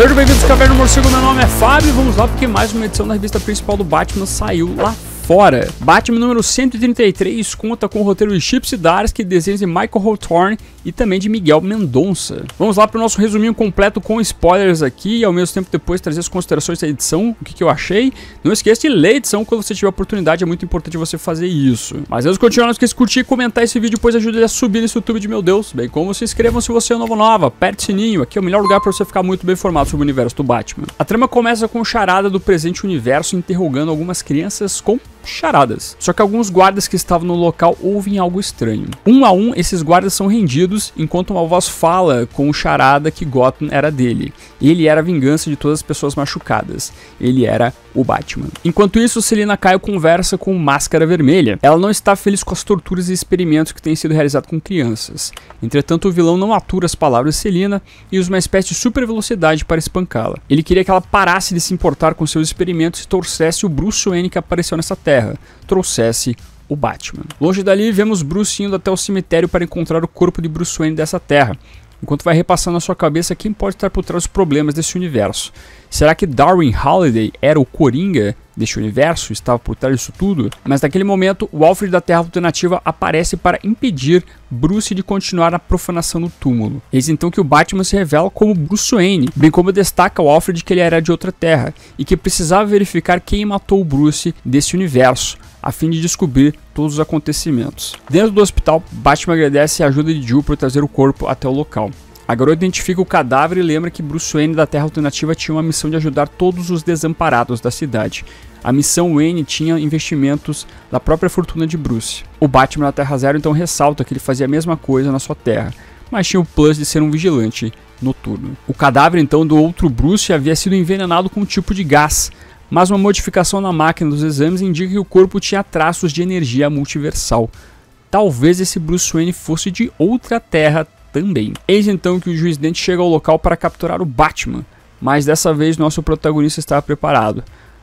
Sejam bem-vindos, Caverna Morcego. Meu nome é Fábio. Vamos lá, porque mais uma edição da revista principal do Batman saiu lá fora. Batman número 133 conta com o roteiro de Chip Zdarsky, desenhos de Michael Hawthorne e também de Miguel Mendonça. Vamos lá para o nosso resuminho completo com spoilers aqui e ao mesmo tempo depois trazer as considerações da edição, o que, que eu achei. Não esqueça de ler a edição quando você tiver oportunidade, é muito importante você fazer isso. Mas antes de continuar, não esqueça de curtir e comentar esse vídeo, pois ajuda ele a subir nesse YouTube de meu Deus, bem como se inscrevam se você é novo nova, aperte o sininho, aqui é o melhor lugar para você ficar muito bem informado sobre o universo do Batman. A trama começa com charada do presente universo interrogando algumas crianças com charadas. Só que alguns guardas que estavam no local ouvem algo estranho. Um a um, esses guardas são rendidos enquanto uma voz fala com o charada que Gotham era dele. Ele era a vingança de todas as pessoas machucadas. Ele era o Batman. Enquanto isso, Selina Kyle conversa com Máscara Vermelha. Ela não está feliz com as torturas e experimentos que têm sido realizados com crianças. Entretanto, o vilão não atura as palavras de Selina e usa uma espécie de super velocidade para espancá-la. Ele queria que ela parasse de se importar com seus experimentos e torcesse o Bruce Wayne que apareceu nessa terra Terra trouxesse o Batman. Longe dali, vemos Bruce indo até o cemitério para encontrar o corpo de Bruce Wayne dessa terra enquanto vai repassando na sua cabeça quem pode estar por trás dos problemas desse universo. Será que Darwin Halliday era o Coringa deste universo? Estava por trás disso tudo? Mas naquele momento, o Alfred da Terra Alternativa aparece para impedir Bruce de continuar a profanação do túmulo. Eis então que o Batman se revela como Bruce Wayne, bem como destaca o Alfred que ele era de outra terra e que precisava verificar quem matou o Bruce desse universo, a fim de descobrir todos os acontecimentos. Dentro do hospital, Batman agradece a ajuda de Jill por trazer o corpo até o local. A garota identifica o cadáver e lembra que Bruce Wayne da Terra Alternativa tinha uma missão de ajudar todos os desamparados da cidade. A missão Wayne tinha investimentos da própria fortuna de Bruce. O Batman da Terra Zero então ressalta que ele fazia a mesma coisa na sua terra, mas tinha o plus de ser um vigilante noturno. O cadáver então do outro Bruce havia sido envenenado com um tipo de gás, mas uma modificação na máquina dos exames indica que o corpo tinha traços de energia multiversal. Talvez esse Bruce Wayne fosse de outra terra também. Eis então que o juiz Dente chega ao local para capturar o Batman, mas dessa vez nosso protagonista está preparado.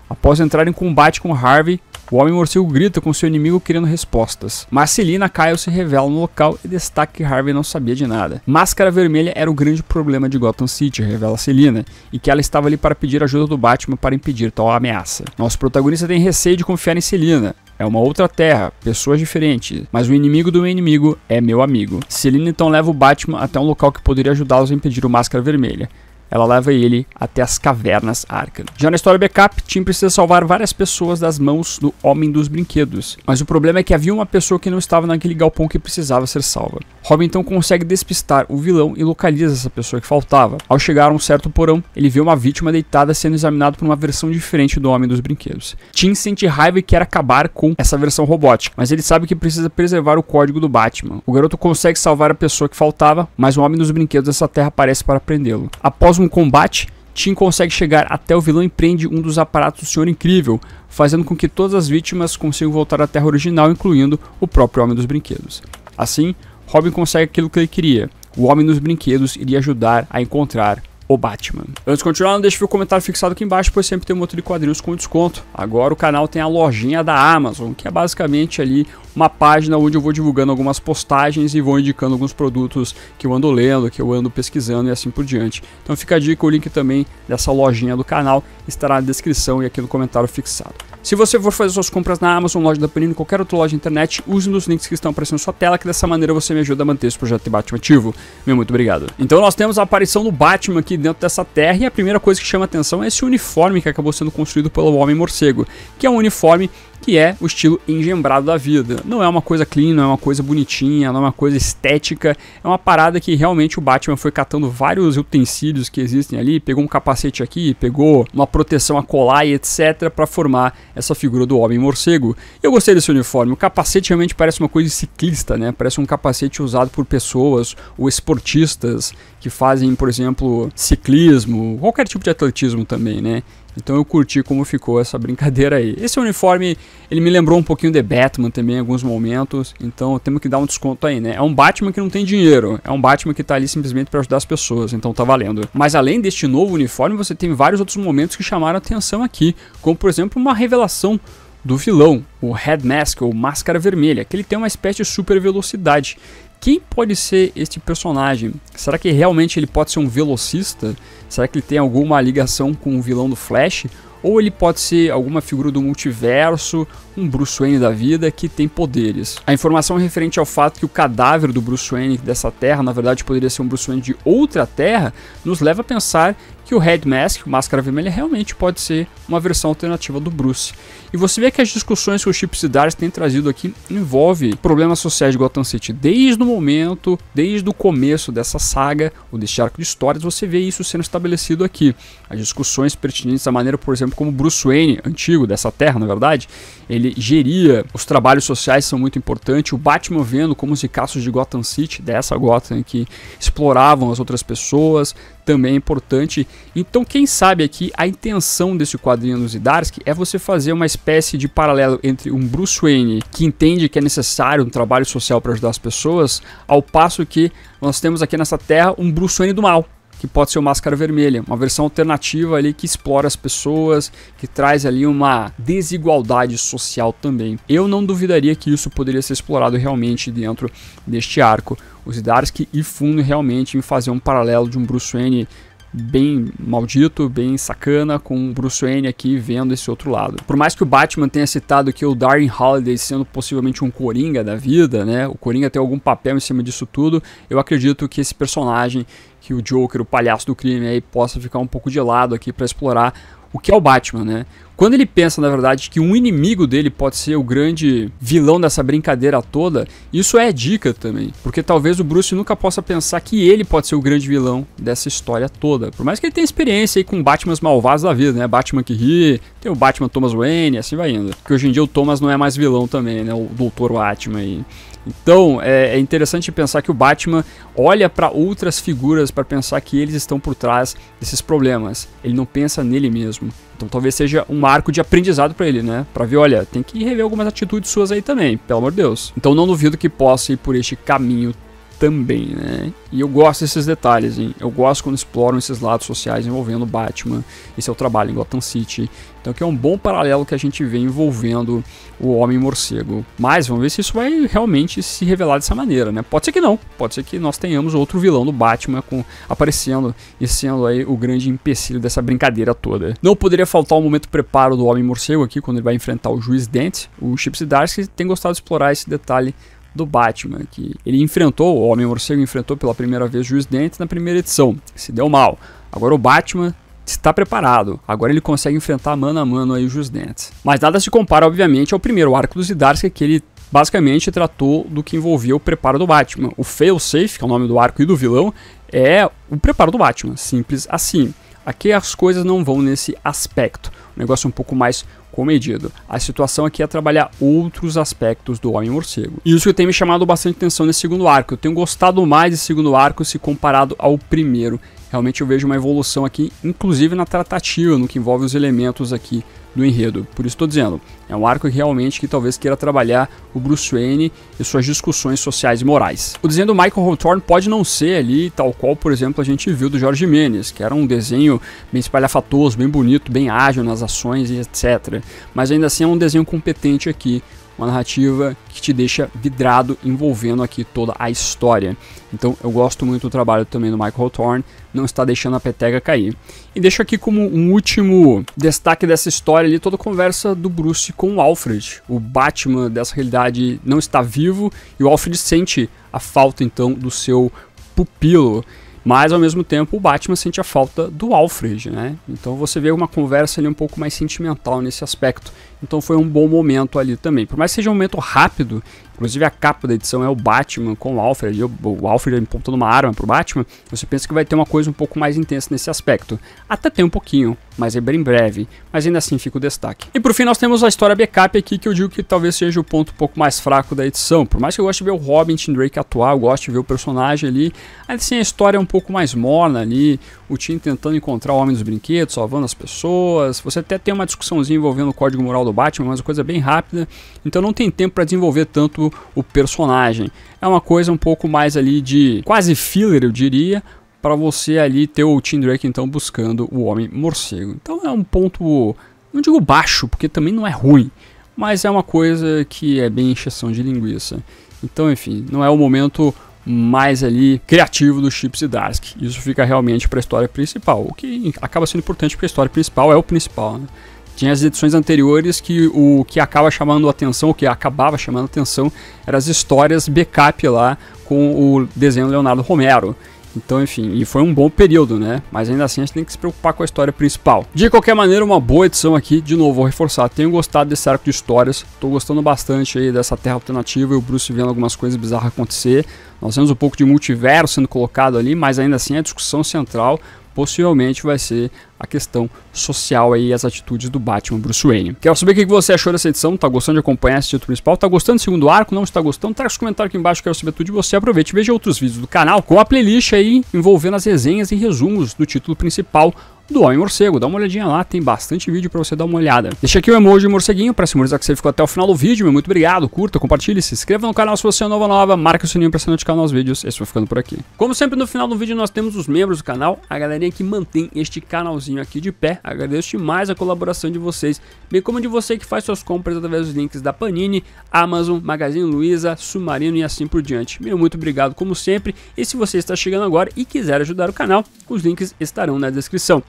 Após entrar em combate com Harvey, o Homem Morcego grita com seu inimigo querendo respostas. Mas Kyle se revela no local e destaca que Harvey não sabia de nada. Máscara Vermelha era o grande problema de Gotham City, revela Celina, e que ela estava ali para pedir ajuda do Batman para impedir tal ameaça. Nosso protagonista tem receio de confiar em Celina. é uma outra terra, pessoas diferentes, mas o inimigo do meu inimigo é meu amigo. Celina então leva o Batman até um local que poderia ajudá-los a impedir o Máscara Vermelha ela leva ele até as cavernas Arkham. Já na história backup, Tim precisa salvar várias pessoas das mãos do Homem dos Brinquedos, mas o problema é que havia uma pessoa que não estava naquele galpão que precisava ser salva. Robin então consegue despistar o vilão e localiza essa pessoa que faltava. Ao chegar a um certo porão, ele vê uma vítima deitada sendo examinada por uma versão diferente do Homem dos Brinquedos. Tim sente raiva e quer acabar com essa versão robótica, mas ele sabe que precisa preservar o código do Batman. O garoto consegue salvar a pessoa que faltava, mas o Homem dos Brinquedos dessa terra aparece para prendê-lo. Após um combate, Tim consegue chegar até o vilão e prende um dos aparatos do Senhor Incrível, fazendo com que todas as vítimas consigam voltar à Terra original, incluindo o próprio Homem dos Brinquedos. Assim, Robin consegue aquilo que ele queria. O Homem nos Brinquedos iria ajudar a encontrar o Batman. Antes de continuar, não deixe o comentário fixado aqui embaixo, pois sempre tem um outro de quadrinhos com desconto. Agora o canal tem a lojinha da Amazon, que é basicamente ali uma página onde eu vou divulgando algumas postagens e vou indicando alguns produtos que eu ando lendo, que eu ando pesquisando e assim por diante. Então fica a dica, o link também dessa lojinha do canal estará na descrição e aqui no comentário fixado. Se você for fazer suas compras na Amazon, loja da Panini, qualquer outra loja de internet, use nos links que estão aparecendo na sua tela, que dessa maneira você me ajuda a manter esse projeto de Batman ativo. Meu muito obrigado. Então nós temos a aparição do Batman aqui dentro dessa terra e a primeira coisa que chama atenção é esse uniforme que acabou sendo construído pelo Homem-Morcego, que é um uniforme que é o estilo engembrado da vida. Não é uma coisa clean, não é uma coisa bonitinha, não é uma coisa estética, é uma parada que realmente o Batman foi catando vários utensílios que existem ali, pegou um capacete aqui, pegou uma proteção a colar e etc para formar essa figura do homem morcego. Eu gostei desse uniforme, o capacete realmente parece uma coisa de ciclista, né? Parece um capacete usado por pessoas ou esportistas que fazem, por exemplo, ciclismo, qualquer tipo de atletismo também, né? Então eu curti como ficou essa brincadeira aí. Esse uniforme, ele me lembrou um pouquinho de Batman também em alguns momentos, então temos que dar um desconto aí, né? É um Batman que não tem dinheiro, é um Batman que tá ali simplesmente para ajudar as pessoas, então tá valendo. Mas além deste novo uniforme, você tem vários outros momentos que chamaram atenção aqui, como por exemplo uma revelação do vilão, o Red Mask ou Máscara Vermelha, que ele tem uma espécie de super velocidade. Quem pode ser este personagem? Será que realmente ele pode ser um velocista? Será que ele tem alguma ligação com o vilão do Flash? Ou ele pode ser alguma figura do multiverso, um Bruce Wayne da vida que tem poderes. A informação referente ao fato que o cadáver do Bruce Wayne dessa terra, na verdade, poderia ser um Bruce Wayne de outra terra, nos leva a pensar que o Red Mask, o Máscara Vermelha, realmente pode ser uma versão alternativa do Bruce. E você vê que as discussões que o Chip Zdarsky tem trazido aqui envolve problemas sociais de Gotham City desde o momento, desde o começo dessa saga, ou deste arco de histórias, você vê isso sendo estabelecido aqui. As discussões pertinentes à maneira, por exemplo, como Bruce Wayne, antigo dessa terra, na verdade, ele geria os trabalhos sociais são muito importantes, o Batman vendo como os ricaços de Gotham City, dessa Gotham que exploravam as outras pessoas, também é importante. Então, quem sabe aqui a intenção desse quadrinho do Zidarsky é você fazer uma espécie de paralelo entre um Bruce Wayne que entende que é necessário um trabalho social para ajudar as pessoas, ao passo que nós temos aqui nessa terra um Bruce Wayne do mal, que pode ser o Máscara Vermelha, uma versão alternativa ali que explora as pessoas, que traz ali uma desigualdade social também. Eu não duvidaria que isso poderia ser explorado realmente dentro deste arco o Zdarsky e fundo realmente em fazer um paralelo de um Bruce Wayne bem maldito, bem sacana, com o Bruce Wayne aqui vendo esse outro lado. Por mais que o Batman tenha citado que o Darren Holiday sendo possivelmente um Coringa da vida, né? O Coringa tem algum papel em cima disso tudo. Eu acredito que esse personagem, que o Joker, o palhaço do crime aí, possa ficar um pouco de lado aqui para explorar o que é o Batman, né? Quando ele pensa, na verdade, que um inimigo dele pode ser o grande vilão dessa brincadeira toda, isso é dica também. Porque talvez o Bruce nunca possa pensar que ele pode ser o grande vilão dessa história toda. Por mais que ele tenha experiência aí com Batmans malvados da vida, né? Batman que ri, tem o Batman Thomas Wayne, assim vai indo. Porque hoje em dia o Thomas não é mais vilão também, né? O Doutor Batman aí. E... Então é, é interessante pensar que o Batman olha para outras figuras para pensar que eles estão por trás desses problemas. Ele não pensa nele mesmo. Então talvez seja um marco de aprendizado para ele, né? Para ver, olha, tem que rever algumas atitudes suas aí também, pelo amor de Deus. Então não duvido que possa ir por este caminho também, né? E eu gosto desses detalhes, hein? Eu gosto quando exploram esses lados sociais envolvendo Batman e seu trabalho em Gotham City. Então que é um bom paralelo que a gente vê envolvendo o Homem-Morcego. Mas vamos ver se isso vai realmente se revelar dessa maneira, né? Pode ser que não. Pode ser que nós tenhamos outro vilão do Batman com, aparecendo e sendo aí o grande empecilho dessa brincadeira toda. Não poderia faltar o um momento preparo do Homem-Morcego aqui, quando ele vai enfrentar o Juiz Dent. O Chip Zdarsky tem gostado de explorar esse detalhe do Batman, que ele enfrentou, o Homem-Morcego enfrentou pela primeira vez o Juiz Dente na primeira edição, se deu mal. Agora o Batman está preparado. Agora ele consegue enfrentar mano a mano aí o Jus Dentes. Mas nada se compara, obviamente, ao primeiro arco do Zdarsky, que ele basicamente tratou do que envolvia o preparo do Batman. O Fail Safe, que é o nome do arco e do vilão, é o preparo do Batman, simples assim. Aqui as coisas não vão nesse aspecto. O negócio é um pouco mais comedido. A situação aqui é trabalhar outros aspectos do Homem-Morcego. E isso que tem me chamado bastante atenção nesse segundo arco. Eu tenho gostado mais desse segundo arco se comparado ao primeiro. Realmente eu vejo uma evolução aqui, inclusive na tratativa, no que envolve os elementos aqui do enredo. Por isso estou dizendo, é um arco que realmente que talvez queira trabalhar o Bruce Wayne e suas discussões sociais e morais. O desenho do Michael Hawthorne pode não ser ali tal qual, por exemplo, a gente viu do Jorge Menes, que era um desenho bem espalhafatoso, bem bonito, bem ágil nas ações e etc. Mas ainda assim é um desenho competente aqui, uma narrativa que te deixa vidrado envolvendo aqui toda a história. Então eu gosto muito do trabalho também do Michael Thorne, não está deixando a peteca cair. E deixo aqui como um último destaque dessa história ali toda a conversa do Bruce com o Alfred. O Batman dessa realidade não está vivo e o Alfred sente a falta então do seu pupilo. Mas ao mesmo tempo o Batman sente a falta do Alfred, né? Então você vê uma conversa ali um pouco mais sentimental nesse aspecto. Então foi um bom momento ali também. Por mais que seja um momento rápido Inclusive a capa da edição é o Batman com o Alfred, o Alfred apontando uma arma pro Batman. Você pensa que vai ter uma coisa um pouco mais intensa nesse aspecto. Até tem um pouquinho, mas é bem breve. Mas ainda assim fica o destaque. E por fim nós temos a história backup aqui que eu digo que talvez seja o ponto um pouco mais fraco da edição. Por mais que eu goste de ver o Robin Tim Drake atuar, eu gosto de ver o personagem ali. Ainda assim a história é um pouco mais morna ali. O Tim tentando encontrar o Homem dos Brinquedos, salvando as pessoas. Você até tem uma discussãozinha envolvendo o código moral do Batman, mas a coisa é bem rápida. Então não tem tempo para desenvolver tanto o personagem. É uma coisa um pouco mais ali de quase filler, eu diria, para você ali ter o Tim Drake então buscando o Homem Morcego. Então é um ponto, não digo baixo, porque também não é ruim, mas é uma coisa que é bem encheção de linguiça. Então, enfim, não é o momento mais ali criativo do Chips e Dask. Isso fica realmente para a história principal, o que acaba sendo importante porque a história principal é o principal, né? Tinha as edições anteriores que o que acaba chamando atenção, o que acabava chamando atenção, eram as histórias backup lá com o desenho Leonardo Romero. Então, enfim, e foi um bom período, né? Mas ainda assim a gente tem que se preocupar com a história principal. De qualquer maneira, uma boa edição aqui, de novo, vou reforçar. Tenho gostado desse arco de histórias, tô gostando bastante aí dessa terra alternativa e o Bruce vendo algumas coisas bizarras acontecer. Nós temos um pouco de multiverso sendo colocado ali, mas ainda assim é a discussão central possivelmente vai ser a questão social aí, as atitudes do Batman Bruce Wayne. Quero saber o que você achou dessa edição, tá gostando de acompanhar esse título principal, tá gostando do segundo arco, não está gostando? Traga os comentários aqui embaixo, quero saber tudo de você, aproveite e veja outros vídeos do canal com a playlist aí envolvendo as resenhas e resumos do título principal do Homem Morcego. Dá uma olhadinha lá, tem bastante vídeo para você dar uma olhada. Deixa aqui o emoji morceguinho para simbolizar que você ficou até o final do vídeo. Meu muito obrigado, curta, compartilhe, se inscreva no canal se você é nova nova, marca o sininho para se notificar nos vídeos. Esse foi ficando por aqui. Como sempre no final do vídeo nós temos os membros do canal, a galerinha que mantém este canalzinho aqui de pé. Agradeço demais a colaboração de vocês, bem como de você que faz suas compras através dos links da Panini, Amazon, Magazine Luiza, Submarino e assim por diante. Meu muito obrigado como sempre. E se você está chegando agora e quiser ajudar o canal, os links estarão na descrição.